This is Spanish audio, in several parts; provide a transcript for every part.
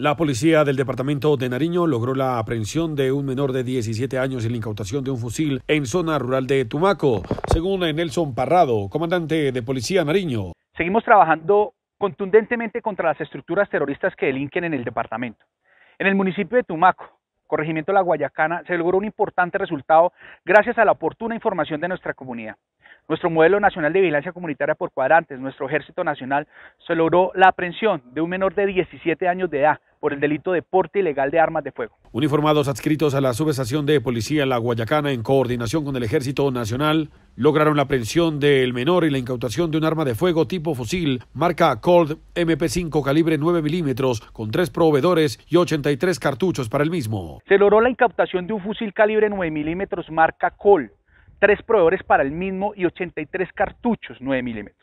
La policía del departamento de Nariño logró la aprehensión de un menor de 17 años y la incautación de un fusil en zona rural de Tumaco, según Nelson Parrado, comandante de Policía Nariño. Seguimos trabajando contundentemente contra las estructuras terroristas que delinquen en el departamento. En el municipio de Tumaco, corregimiento La Guayacana, se logró un importante resultado gracias a la oportuna información de nuestra comunidad. Nuestro modelo nacional de vigilancia comunitaria por cuadrantes, nuestro ejército nacional, se logró la aprehensión de un menor de 17 años de edad, por el delito de porte ilegal de armas de fuego. Uniformados adscritos a la subestación de policía La Guayacana en coordinación con el Ejército Nacional lograron la aprehensión del menor y la incautación de un arma de fuego tipo fusil marca Colt MP5 calibre 9 milímetros con tres proveedores y 83 cartuchos para el mismo. Se logró la incautación de un fusil calibre 9 milímetros marca Colt, tres proveedores para el mismo y 83 cartuchos 9 milímetros.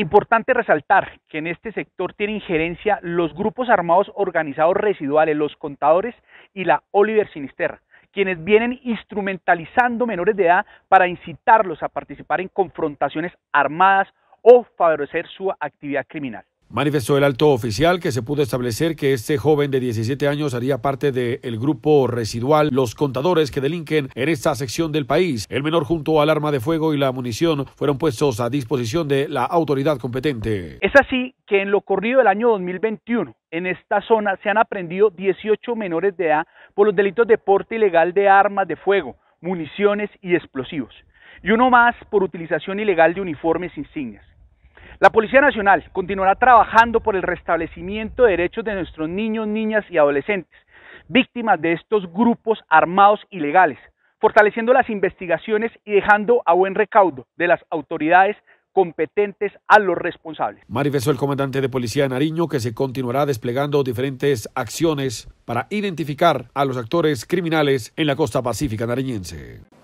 Importante resaltar que en este sector tienen injerencia los grupos armados organizados residuales, los contadores y la Oliver Sinisterra, quienes vienen instrumentalizando menores de edad para incitarlos a participar en confrontaciones armadas o favorecer su actividad criminal. Manifestó el alto oficial que se pudo establecer que este joven de 17 años haría parte del grupo residual Los Contadores que delinquen en esta sección del país. El menor junto al arma de fuego y la munición fueron puestos a disposición de la autoridad competente. Es así que en lo corrido del año 2021, en esta zona se han aprendido 18 menores de edad por los delitos de porte ilegal de armas de fuego, municiones y explosivos, y uno más por utilización ilegal de uniformes insignias. La Policía Nacional continuará trabajando por el restablecimiento de derechos de nuestros niños, niñas y adolescentes, víctimas de estos grupos armados ilegales, fortaleciendo las investigaciones y dejando a buen recaudo de las autoridades competentes a los responsables. Manifestó el comandante de policía de Nariño que se continuará desplegando diferentes acciones para identificar a los actores criminales en la costa pacífica nariñense.